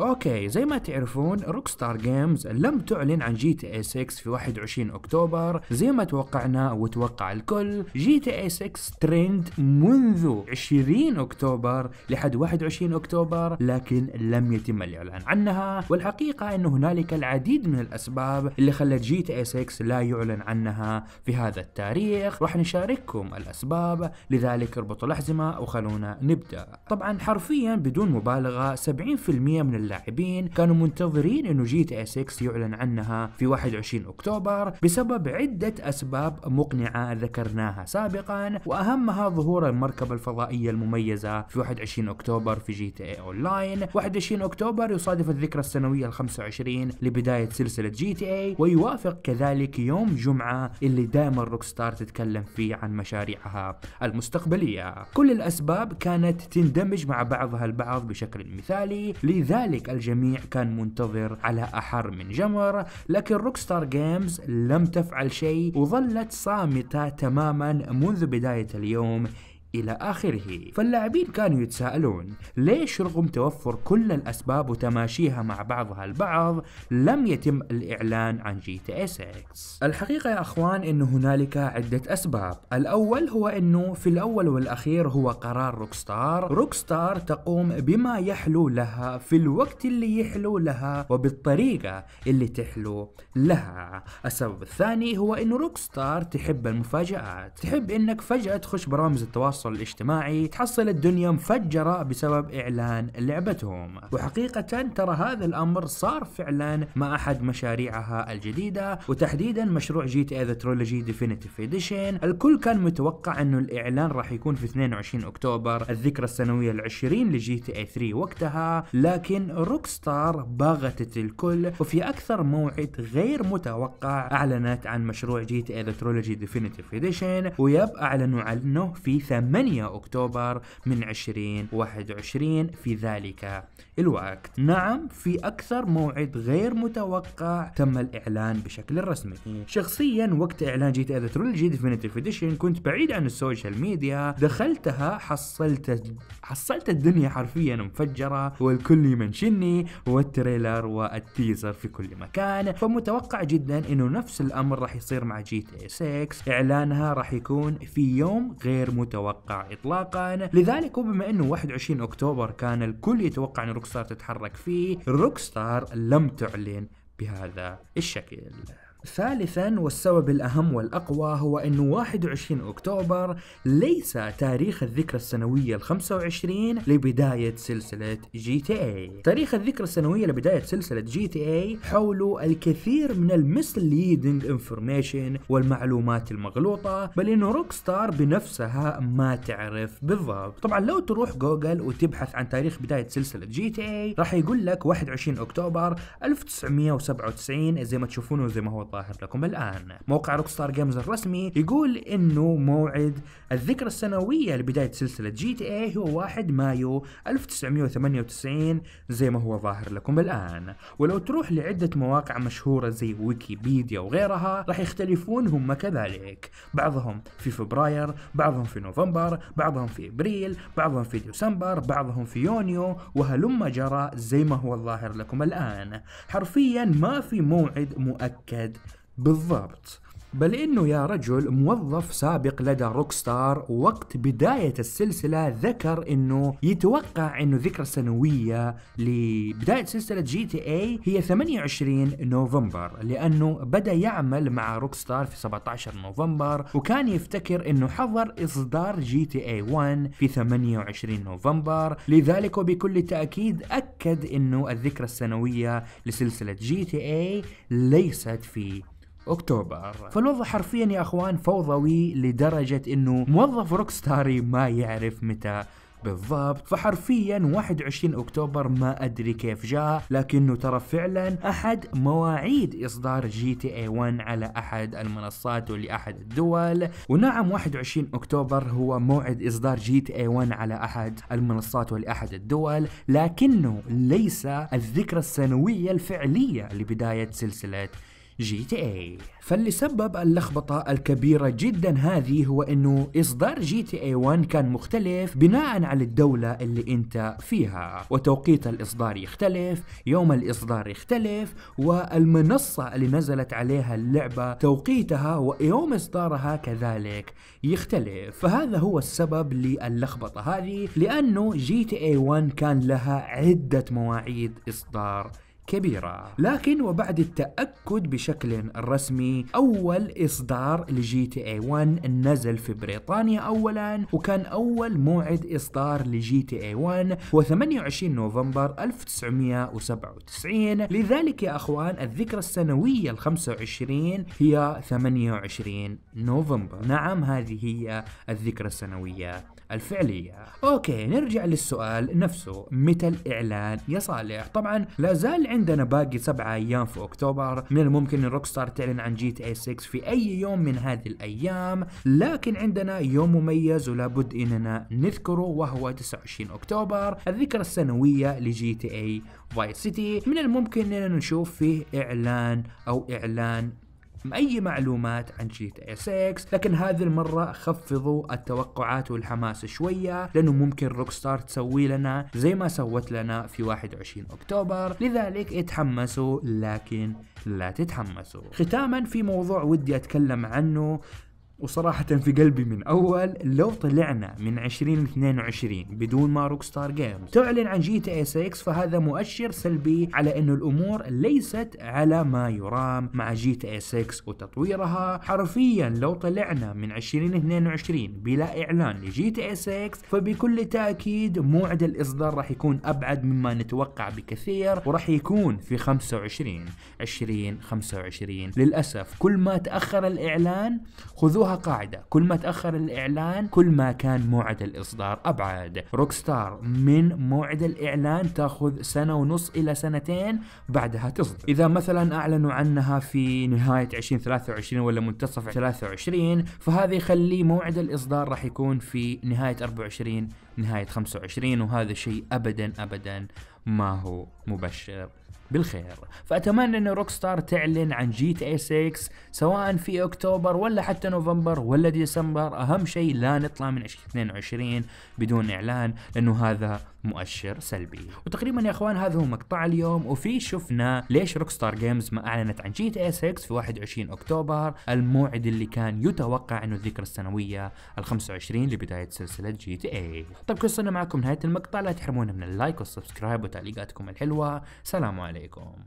اوكي زي ما تعرفون روك ستار جيمز لم تعلن عن جي تي اي 6 في 21 اكتوبر زي ما توقعنا وتوقع الكل جي تي اي 6 ترند منذ 20 اكتوبر لحد 21 اكتوبر لكن لم يتم الاعلان عنها والحقيقه ان هنالك العديد من الاسباب اللي خلت جي تي اي 6 لا يعلن عنها في هذا التاريخ راح نشارككم الاسباب لذلك اربطوا الاحزمه وخلونا نبدا طبعا حرفيا بدون مبالغه 70% من اللاعبين كانوا منتظرين انه جي تي اس 6 يعلن عنها في 21 اكتوبر بسبب عدة اسباب مقنعة ذكرناها سابقا واهمها ظهور المركبة الفضائية المميزة في 21 اكتوبر في جي تي اي لاين 21 اكتوبر يصادف الذكرى السنوية ال 25 لبداية سلسلة جي تي اي ويوافق كذلك يوم جمعة اللي دائما روك ستار تتكلم فيه عن مشاريعها المستقبلية كل الاسباب كانت تندمج مع بعضها البعض بشكل مثالي لذلك ذلك الجميع كان منتظر على أحر من جمر لكن روكستار جيمز لم تفعل شيء وظلت صامتة تماما منذ بداية اليوم إلى آخره فاللاعبين كانوا يتساءلون ليش رغم توفر كل الأسباب وتماشيها مع بعضها البعض لم يتم الإعلان عن جي تي اس اكس الحقيقة يا أخوان أن هنالك عدة أسباب الأول هو أنه في الأول والأخير هو قرار روكستار روكستار تقوم بما يحلو لها في الوقت اللي يحلو لها وبالطريقة اللي تحلو لها السبب الثاني هو أنه روكستار تحب المفاجآت تحب أنك فجأة تخش برامج التواصل التواصل الاجتماعي تحصل الدنيا مفجرة بسبب إعلان لعبتهم وحقيقة ترى هذا الأمر صار فعلا مع أحد مشاريعها الجديدة وتحديدا مشروع جي تي ذا ترولوجي ديفينيتيف اديشن الكل كان متوقع انه الاعلان راح يكون في 22 اكتوبر الذكرى السنويه العشرين لجي تي اي 3 وقتها لكن روك ستار باغتت الكل وفي اكثر موعد غير متوقع اعلنت عن مشروع جي تي اي ذا ترولوجي ديفينيتيف اديشن ويب اعلنوا عنه في 8 8 أكتوبر من 2021 في ذلك الوقت نعم في أكثر موعد غير متوقع تم الإعلان بشكل رسمي شخصيا وقت إعلان جيت اذا ذا ترولوجي ديفينيتيف اديشن كنت بعيد عن السوشيال ميديا دخلتها حصلت حصلت الدنيا حرفيا مفجرة والكل يمنشني والتريلر والتيزر في كل مكان فمتوقع جدا انه نفس الامر راح يصير مع جي تي 6 اعلانها راح يكون في يوم غير متوقع متوقع اطلاقا لذلك وبما انه 21 اكتوبر كان الكل يتوقع ان روكستار تتحرك فيه روكستار لم تعلن بهذا الشكل ثالثا والسبب الأهم والأقوى هو أن 21 أكتوبر ليس تاريخ الذكرى السنوية ال 25 لبداية سلسلة جي تي اي تاريخ الذكرى السنوية لبداية سلسلة جي تي اي حوله الكثير من المسليدنج انفورميشن والمعلومات المغلوطة بل انه روك ستار بنفسها ما تعرف بالضبط طبعا لو تروح جوجل وتبحث عن تاريخ بداية سلسلة جي تي اي راح يقول لك 21 أكتوبر 1997 زي ما تشوفونه زي ما هو الظاهر لكم الآن موقع روكستار جيمز الرسمي يقول أنه موعد الذكرى السنوية لبداية سلسلة جي تي اي هو 1 مايو 1998 زي ما هو ظاهر لكم الآن ولو تروح لعدة مواقع مشهورة زي ويكيبيديا وغيرها راح يختلفون هم كذلك بعضهم في فبراير بعضهم في نوفمبر بعضهم في إبريل بعضهم في ديسمبر بعضهم في يونيو وهلم جرى زي ما هو الظاهر لكم الآن حرفيا ما في موعد مؤكد بالضبط بل انه يا رجل موظف سابق لدى روكستار وقت بداية السلسلة ذكر انه يتوقع انه ذكرى سنوية لبداية سلسلة جي تي اي هي 28 نوفمبر لانه بدا يعمل مع روكستار في 17 نوفمبر وكان يفتكر انه حضر اصدار جي تي اي 1 في 28 نوفمبر لذلك وبكل تأكيد اكد انه الذكرى السنوية لسلسلة جي تي اي ليست في اكتوبر فالوضع حرفيا يا اخوان فوضوي لدرجه انه موظف روكستاري ما يعرف متى بالضبط فحرفيا 21 اكتوبر ما ادري كيف جاء لكنه ترى فعلا احد مواعيد اصدار جي تي اي 1 على احد المنصات ولاحد الدول ونعم 21 اكتوبر هو موعد اصدار جي تي اي 1 على احد المنصات ولاحد الدول لكنه ليس الذكرى السنويه الفعليه لبدايه سلسله جي تي اي فاللي سبب اللخبطة الكبيرة جدا هذه هو انه اصدار جي تي اي 1 كان مختلف بناء على الدولة اللي انت فيها وتوقيت الاصدار يختلف يوم الاصدار يختلف والمنصة اللي نزلت عليها اللعبة توقيتها ويوم اصدارها كذلك يختلف فهذا هو السبب للخبطة هذه لانه جي تي اي 1 كان لها عدة مواعيد اصدار كبيرة لكن وبعد التأكد بشكل رسمي أول إصدار لجي تي اي 1 نزل في بريطانيا أولا وكان أول موعد إصدار لجي تي اي 1 هو 28 نوفمبر 1997 لذلك يا أخوان الذكرى السنوية ال 25 هي 28 نوفمبر نعم هذه هي الذكرى السنوية الفعلية أوكي نرجع للسؤال نفسه متى الإعلان يا صالح طبعا لا زال عندنا باقي سبعة أيام في أكتوبر من الممكن أن روكستار تعلن عن جي تي اي 6 في أي يوم من هذه الأيام لكن عندنا يوم مميز ولابد أننا نذكره وهو 29 أكتوبر الذكرى السنوية لجي تي اي فاي سيتي من الممكن أننا نشوف فيه إعلان أو إعلان أي معلومات عن تي اس اكس لكن هذه المرة خفضوا التوقعات والحماس شوية لأنه ممكن روك ستار تسوي لنا زي ما سوت لنا في 21 أكتوبر لذلك اتحمسوا لكن لا تتحمسوا ختاما في موضوع ودي أتكلم عنه وصراحة في قلبي من أول لو طلعنا من 2022 بدون ما روك ستار جيمز تعلن عن جي تي اي 6 فهذا مؤشر سلبي على أن الأمور ليست على ما يرام مع جي تي اي 6 وتطويرها حرفيا لو طلعنا من 2022 بلا إعلان لجي تي اي 6 فبكل تأكيد موعد الإصدار راح يكون أبعد مما نتوقع بكثير وراح يكون في 25 2025 للأسف كل ما تأخر الإعلان خذوها قاعدة كل ما تأخر الإعلان كل ما كان موعد الإصدار أبعد روكستار من موعد الإعلان تأخذ سنة ونص إلى سنتين بعدها تصدر إذا مثلا أعلنوا عنها في نهاية 2023 ولا منتصف 23 فهذا يخلي موعد الإصدار راح يكون في نهاية 24 نهاية 25 وهذا شيء أبدا أبدا ما هو مبشر بالخير فأتمنى أن روك ستار تعلن عن جي تي اي 6 سواء في أكتوبر ولا حتى نوفمبر ولا ديسمبر أهم شيء لا نطلع من 2022 بدون إعلان لأنه هذا مؤشر سلبي وتقريبا يا اخوان هذا هو مقطع اليوم وفي شفنا ليش روك ستار جيمز ما اعلنت عن جي تي اس إيه 6 في 21 اكتوبر الموعد اللي كان يتوقع انه الذكرى السنويه ال 25 لبدايه سلسله جي تي اي طيب كل معكم نهايه المقطع لا تحرمونا من اللايك والسبسكرايب وتعليقاتكم الحلوه سلام عليكم